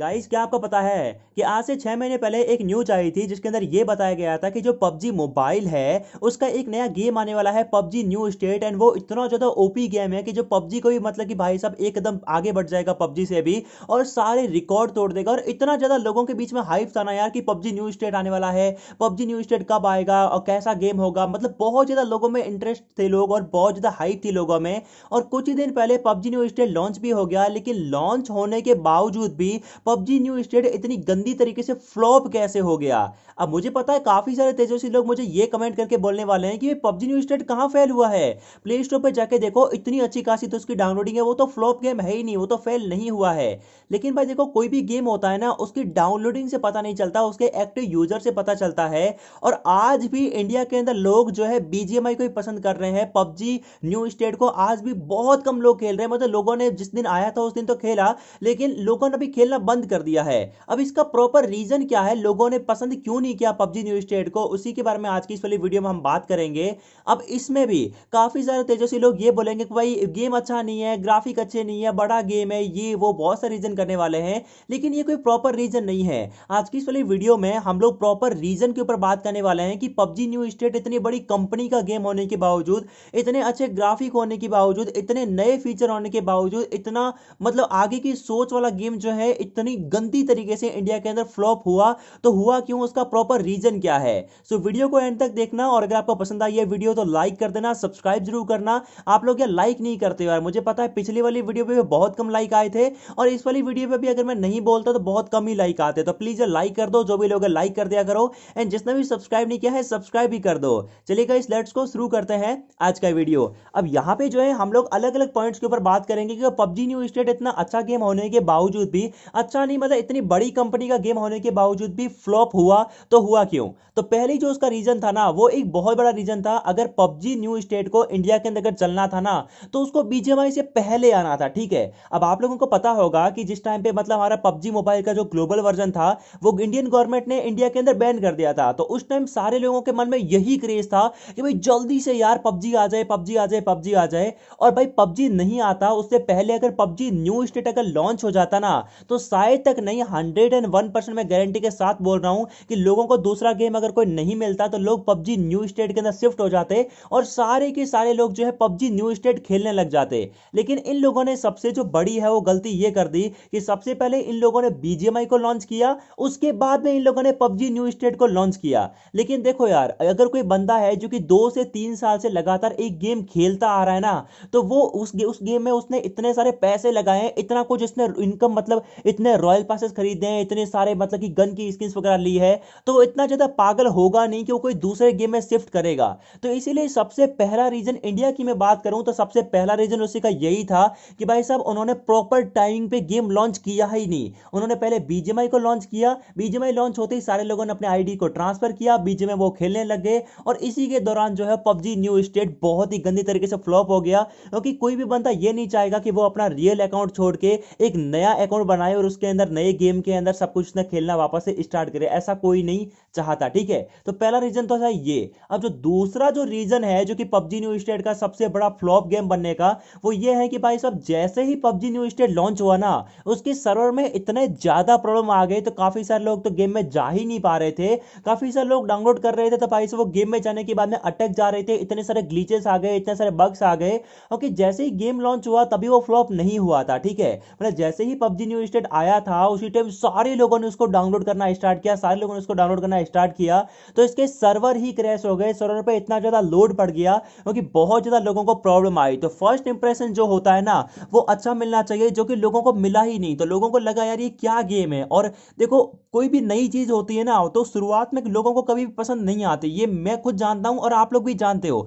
guys क्या आपको पता है कि आज से छः महीने पहले एक न्यूज आई थी जिसके अंदर ये बताया गया था कि जो पबजी मोबाइल है उसका एक नया गेम आने वाला है पबजी न्यू स्टेट एंड वो इतना ज़्यादा ओपी गेम है कि जो पबजी को भी मतलब कि भाई साहब एकदम आगे बढ़ जाएगा पबजी से भी और सारे रिकॉर्ड तोड़ देगा और इतना ज़्यादा लोगों के बीच में हाइप था ना यार कि पबजी न्यू स्टेट आने वाला है पबजी न्यू स्टेट कब आएगा और कैसा गेम होगा मतलब बहुत ज़्यादा लोगों में इंटरेस्ट थे लोग और बहुत ज़्यादा हाइप थी लोगों में और कुछ ही दिन पहले पबजी न्यू स्टेट लॉन्च भी हो गया लेकिन लॉन्च होने के बावजूद भी पबजी न्यू स्टेट इतनी गंदी तरीके से फ्लॉप कैसे हो गया अब मुझे पता है काफी सारे तेजस्वी लोग मुझे ये कमेंट करके बोलने वाले हैं कि पबजी न्यू स्टेट कहाँ फेल हुआ है प्ले स्टोर पर जाके देखो इतनी अच्छी खासी तो उसकी डाउनलोडिंग है वो तो फ्लॉप गेम है ही नहीं वो तो फेल नहीं हुआ है लेकिन भाई देखो कोई भी गेम होता है ना उसकी डाउनलोडिंग से पता नहीं चलता उसके एक्टिव यूजर से पता चलता है और आज भी इंडिया के अंदर लोग जो है बीजीएमआई को ही पसंद कर रहे हैं पबजी न्यू स्टेट को आज भी बहुत कम लोग खेल रहे हैं मतलब लोगों ने जिस दिन आया था उस दिन तो खेला लेकिन लोगों ने अभी खेलना बंद बंद कर दिया है अब इसका प्रॉपर रीजन क्या है लोगों ने पसंद क्यों नहीं किया पबजी न्यू स्टेट को उसी के बारे में आज की इस वाली वीडियो में हम बात करेंगे अब इसमें भी काफी सारे तेजस्वी लोग ये बोलेंगे कि भाई गेम अच्छा नहीं है ग्राफिक अच्छे नहीं है बड़ा गेम है ये वो बहुत सारे रीजन करने वाले हैं लेकिन ये कोई प्रॉपर रीजन नहीं है आज की इस वाली वीडियो में हम लोग प्रॉपर रीजन के ऊपर बात करने वाले हैं कि पबजी न्यू स्टेट इतनी बड़ी कंपनी का गेम होने के बावजूद इतने अच्छे ग्राफिक होने के बावजूद इतने नए फीचर होने के बावजूद इतना मतलब आगे की सोच वाला गेम जो है इतना इतनी गंदी तरीके से इंडिया के अंदर फ्लॉप हुआ तो हुआ क्यों उसका प्रॉपर रीजन क्या है सो so, वीडियो को एंड तक देखना और अगर आपको पसंद आई ये वीडियो तो लाइक कर देना सब्सक्राइब जरूर करना आप लोग यार लाइक नहीं करते यार मुझे पता है पिछली वाली वीडियो पे बहुत कम लाइक आए थे और इस वाली वीडियो पे भी अगर मैं नहीं बोलता तो बहुत कम ही लाइक आते तो प्लीज लाइक कर दो जो भी लोग लाइक कर दिया करो एंड जिसने भी सब्सक्राइब नहीं किया है सब्सक्राइब भी कर दो चलिएगा इस लेट्स को शुरू करते हैं आज का वीडियो अब यहाँ पे जो है हम लोग अलग अलग पॉइंट्स के ऊपर बात करेंगे कि पबजी न्यू स्टेट इतना अच्छा गेम होने के बावजूद भी अच्छा नहीं मतलब इतनी बड़ी कंपनी का गेम होने के बावजूद भी फ्लॉप हुआ तो हुआ क्यों तो पहले जो उसका रीजन था ना वो एक बहुत बड़ा रीजन था अगर पबजी न्यू स्टेट को इंडिया के अंदर चलना था ना तो उसको बीजेवाई से पहले आना था ठीक है अब आप लोगों को पता होगा कि जिस टाइम पे मतलब हमारा पबजी मोबाइल का जो ग्लोबल वर्जन था वो इंडियन गवर्नमेंट ने इंडिया के अंदर बैन कर दिया था तो उस टाइम सारे लोगों के मन में यही क्रेज था कि भाई जल्दी से यार पबजी आ जाए पबजी आ जाए पबजी आ जाए और भाई पबजी नहीं आता उससे पहले अगर पबजी न्यू स्टेट अगर लॉन्च हो जाता ना तो शायद तक नहीं हंड्रेड एंड वन परसेंट मैं गारंटी के साथ बोल रहा हूं कि लोगों को दूसरा गेम अगर कोई नहीं मिलता तो लोग पबजी न्यू स्टेट के अंदर शिफ्ट हो जाते और सारे के सारे लोग जो है पबजी न्यू स्टेट खेलने लग जाते लेकिन इन लोगों ने सबसे जो बड़ी है वो गलती ये कर दी कि सबसे पहले इन लोगों ने बीजेएमआई को लॉन्च किया उसके बाद में इन लोगों ने पबजी न्यू स्टेट को लॉन्च किया लेकिन देखो यार अगर कोई बंदा है जो कि दो से तीन साल से लगातार एक गेम खेलता आ रहा है ना तो वो उस गेम में उसने इतने सारे पैसे लगाए इतना कुछ इसने इनकम मतलब इतने इतने रॉयल पासेस खरीदे हैं इतने सारे मतलब कि गन की स्किन्स वगैरह ली है तो वो इतना ज़्यादा पागल होगा नहीं कि वो कोई दूसरे गेम में शिफ्ट करेगा तो इसीलिए सबसे पहला रीज़न इंडिया की मैं बात करूँ तो सबसे पहला रीज़न उसी का यही था कि भाई साहब उन्होंने प्रॉपर टाइमिंग पे गेम लॉन्च किया ही नहीं उन्होंने पहले बीजेमआई को लॉन्च किया बीजेमआई लॉन्च होते ही सारे लोगों ने अपने आईडी को ट्रांसफर किया बीजेमआई वो खेलने लग गए और इसी के दौरान जो है पबजी न्यू स्टेट बहुत ही गंदी तरीके से फ्लॉप हो गया क्योंकि कोई भी बंदा ये नहीं चाहेगा कि वो अपना रियल अकाउंट छोड़ के एक नया अकाउंट बनाए और उस उसके अंदर नए गेम के अंदर सब कुछ उसने खेलना वापस से स्टार्ट करे ऐसा कोई नहीं चाहता ठीक है तो पहला रीजन तो था ये अब जो दूसरा जो रीजन है जो कि पबजी न्यू स्टेट का सबसे बड़ा फ्लॉप गेम बनने का वो ये है कि भाई साहब जैसे ही पबजी न्यू स्टेट लॉन्च हुआ ना उसके सर्वर में इतने ज्यादा प्रॉब्लम आ गए तो काफी सारे लोग तो गेम में जा ही नहीं पा रहे थे काफी सारे लोग डाउनलोड कर रहे थे तो भाई साहब वो गेम में जाने के बाद में अटक जा रहे थे इतने सारे ग्लीचेस आ गए इतने सारे बग्स आ गए और जैसे ही गेम लॉन्च हुआ तभी वो फ्लॉप नहीं हुआ था ठीक है मतलब जैसे ही पबजी न्यू स्टेट आया आया था उसी टाइम सारे लोगों ने उसको डाउनलोड करना स्टार्ट किया सारे लोगों ने उसको डाउनलोड करना स्टार्ट किया तो इसके सर्वर ही क्रैश हो गए सर्वर पर इतना ज़्यादा लोड पड़ गया क्योंकि बहुत ज़्यादा लोगों को प्रॉब्लम आई तो फर्स्ट इंप्रेशन जो होता है ना वो अच्छा मिलना चाहिए जो कि लोगों को मिला ही नहीं तो लोगों को लगा यार ये क्या गेम है और देखो कोई भी नई चीज़ होती है ना तो शुरुआत में लोगों को कभी पसंद नहीं आती ये मैं खुद जानता हूं और आप लोग भी जानते हो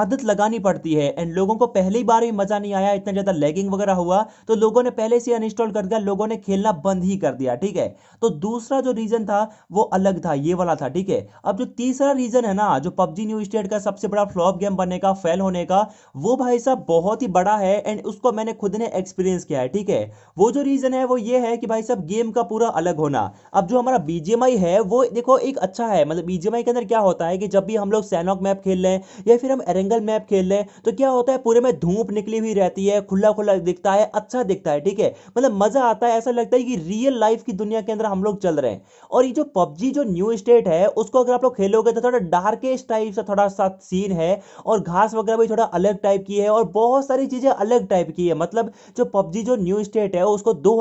आदत लगानी पड़ती है एंड लोगों को पहली बार भी मज़ा नहीं आया इतना ज़्यादा लैगिंग वगैरह हुआ तो लोगों ने पहले से अनइंस्टॉल कर दिया लोगों ने खेलना बंद ही कर दिया ठीक है तो दूसरा जो रीजन था वो अलग था ये वाला था ठीक है अब जो तीसरा रीजन है ना जो पबजी न्यू स्टेट का सबसे बड़ा फ्लॉप गेम बनने का फेल होने का वो भाई साहब बहुत ही बड़ा है एंड उसको मैंने खुद ने एक्सपीरियंस किया है ठीक है वो जो रीजन है वो ये है कि भाई साहब गेम का पूरा अलग होना अब जो हमारा बीजेमआई है वो देखो एक अच्छा है मतलब बीजेमआई के अंदर क्या होता है कि जब भी हम लोग सैनॉक मैप खेल लें या फिर हम एरेंगल मैप खेल लें तो क्या होता है पूरे में धूप निकली हुई रहती है खुला खुला दिखता है अच्छा दिखता है ठीक है मतलब मजा आता है ऐसा ऐसा लगता है कि रियल लाइफ की दुनिया के अंदर हम लोग चल रहे हैं और ये जो पबजी जो न्यू स्टेट है उसको अगर आप लोग खेलोगे तो थोड़ा डार्केस्ट टाइप सा थोड़ा सा सीन है और घास वगैरह भी थोड़ा अलग टाइप की है और बहुत सारी चीजें अलग टाइप की है मतलब जो पबजी जो न्यू स्टेट है उसको दो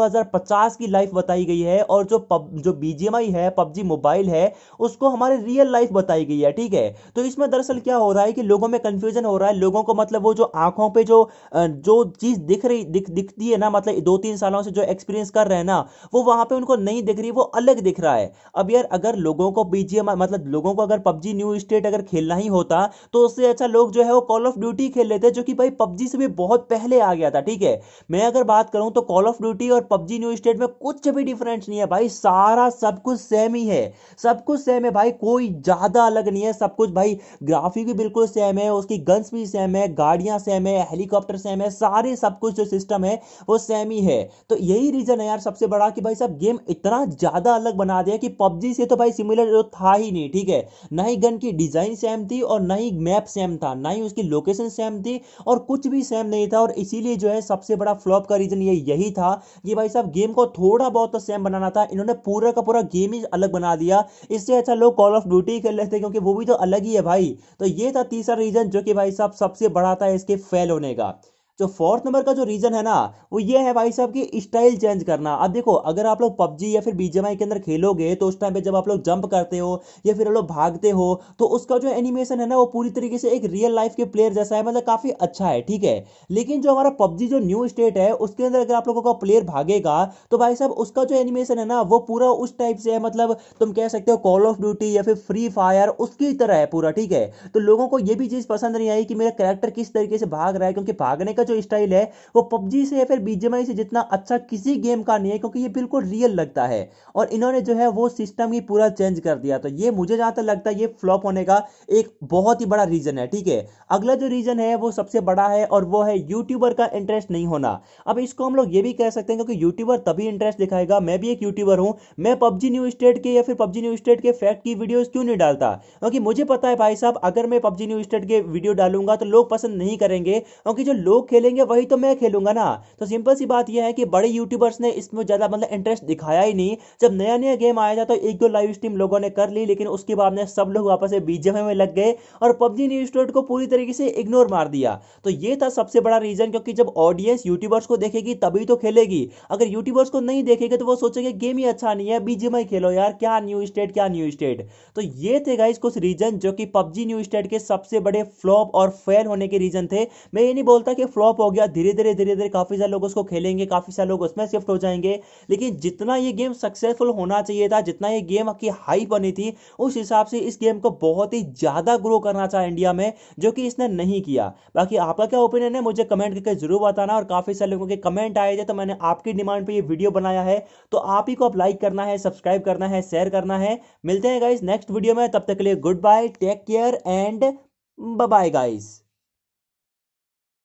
की लाइफ बताई गई है और जो पब जो बीजीएमआई है पबजी मोबाइल है उसको हमारे रियल लाइफ बताई गई है ठीक है तो इसमें दरअसल क्या हो रहा है कि लोगों में कंफ्यूजन हो रहा है लोगों को मतलब वो जो आंखों पर जो जो चीज दिख रही दिख दिखती है ना मतलब दो तीन सालों से जो एक्सपीरियंस एक्सपीरियंस कर रहे हैं ना वो वहां पे उनको नहीं दिख रही वो अलग दिख रहा है अब यार अगर लोगों को बीजीए मतलब लोगों को अगर पबजी न्यू स्टेट अगर खेलना ही होता तो उससे अच्छा लोग जो है वो कॉल ऑफ ड्यूटी खेल लेते जो कि भाई पबजी से भी बहुत पहले आ गया था ठीक है मैं अगर बात करूं तो कॉल ऑफ ड्यूटी और पबजी न्यू स्टेट में कुछ भी डिफरेंस नहीं है भाई सारा सब कुछ सेम ही है सब कुछ सेम है भाई कोई ज़्यादा अलग नहीं है सब कुछ भाई ग्राफिक भी बिल्कुल सेम है उसकी गन्स भी सेम है गाड़ियां सेम है हेलीकॉप्टर सेम है सारे सब कुछ जो सिस्टम है वो सेम ही है तो यही रीज़न रीज़न है यार सबसे बड़ा कि भाई साहब गेम इतना ज़्यादा अलग बना दिया कि पबजी से तो भाई सिमिलर जो था ही नहीं ठीक है ना ही गन की डिज़ाइन सेम थी और ना ही मैप सेम था ना ही उसकी लोकेशन सेम थी और कुछ भी सेम नहीं था और इसीलिए जो है सबसे बड़ा फ्लॉप का रीज़न ये यही था कि भाई साहब गेम को थोड़ा बहुत तो सेम बनाना था इन्होंने पूरा का पूरा गेम ही अलग बना दिया इससे अच्छा लोग कॉल ऑफ ड्यूटी खेल लेते क्योंकि वो भी तो अलग ही है भाई तो ये था तीसरा रीज़न जो कि भाई साहब सबसे बड़ा था इसके फेल होने का जो फोर्थ नंबर का जो रीजन है ना वो ये है भाई साहब की स्टाइल चेंज करना अब देखो अगर आप लोग पबजी या फिर बीजेमाई के अंदर खेलोगे तो उस टाइम पे जब आप लोग जंप करते हो या फिर लोग भागते हो तो उसका जो एनिमेशन है ना वो पूरी तरीके से एक रियल लाइफ के प्लेयर जैसा है मतलब काफी अच्छा है ठीक है लेकिन जो हमारा पबजी जो न्यू स्टेट है उसके अंदर अगर आप लोगों का प्लेयर भागेगा तो भाई साहब उसका जो एनिमेशन है ना वो पूरा उस टाइप से है मतलब तुम कह सकते हो कॉल ऑफ ड्यूटी या फिर फ्री फायर उसकी तरह है पूरा ठीक है तो लोगों को ये भी चीज पसंद नहीं आई कि मेरा कैरेक्टर किस तरीके से भाग रहा है क्योंकि भागने का जो स्टाइल है वो पबजी से या फिर बीजेमआई से जितना अच्छा किसी गेम का नहीं है क्योंकि ये बिल्कुल रियल लगता है और इन्होंने जो है वो सिस्टम ही पूरा चेंज कर दिया तो ये मुझे जहाँ तक लगता है ये फ्लॉप होने का एक बहुत ही बड़ा रीज़न है ठीक है अगला जो रीज़न है वो सबसे बड़ा है और वो है यूट्यूबर का इंटरेस्ट नहीं होना अब इसको हम लोग ये भी कह सकते हैं क्योंकि यूट्यूबर तभी इंटरेस्ट दिखाएगा मैं भी एक यूट्यूबर हूँ मैं पबजी न्यू स्टेट के या फिर पबजी न्यू स्टेट के फैक्ट की वीडियोज क्यों नहीं डालता क्योंकि मुझे पता है भाई साहब अगर मैं पबजी न्यू स्टेट के वीडियो डालूंगा तो लोग पसंद नहीं करेंगे क्योंकि जो लोग खेलेंगे वही तो मैं खेलूंगा ना तो सिंपल सी बात यह है कि बड़े यूट्यूबर्स ने इसमें ज़्यादा मतलब इंटरेस्ट दिखाया ही नहीं जब नया नया गेम आया था तो एक दो लाइव स्ट्रीम लोगों ने कर ली लेकिन उसके बाद में सब लोग वापस बीजेपी में लग गए और पबजी न्यूज स्टोर को पूरी तरीके से इग्नोर मार दिया तो ये था सबसे बड़ा रीजन क्योंकि जब ऑडियंस यूट्यूबर्स को देखेगी तभी तो खेलेगी अगर यूट्यूबर्स को नहीं देखेगी तो वो सोचेंगे गेम ही अच्छा नहीं है बीजेपी खेलो यार क्या न्यू स्टेट क्या न्यू स्टेट तो ये थे गाइस कुछ रीजन जो कि पबजी न्यू स्टेट के सबसे बड़े फ्लॉप और फेल होने के रीजन थे मैं ये नहीं बोलता कि फ्लॉप फ्लॉप हो गया धीरे धीरे धीरे धीरे काफ़ी सारे लोग उसको खेलेंगे काफ़ी सारे लोग उसमें शिफ्ट हो जाएंगे लेकिन जितना ये गेम सक्सेसफुल होना चाहिए था जितना ये गेम की हाई बनी थी उस हिसाब से इस गेम को बहुत ही ज़्यादा ग्रो करना चाहे इंडिया में जो कि इसने नहीं किया बाकी आपका क्या ओपिनियन है मुझे कमेंट करके ज़रूर बताना और काफ़ी सारे लोगों के कमेंट आए थे तो मैंने आपकी डिमांड पर यह वीडियो बनाया है तो आप ही को आप लाइक करना है सब्सक्राइब करना है शेयर करना है मिलते हैं गाइज नेक्स्ट वीडियो में तब तक के लिए good bye take care and bye guys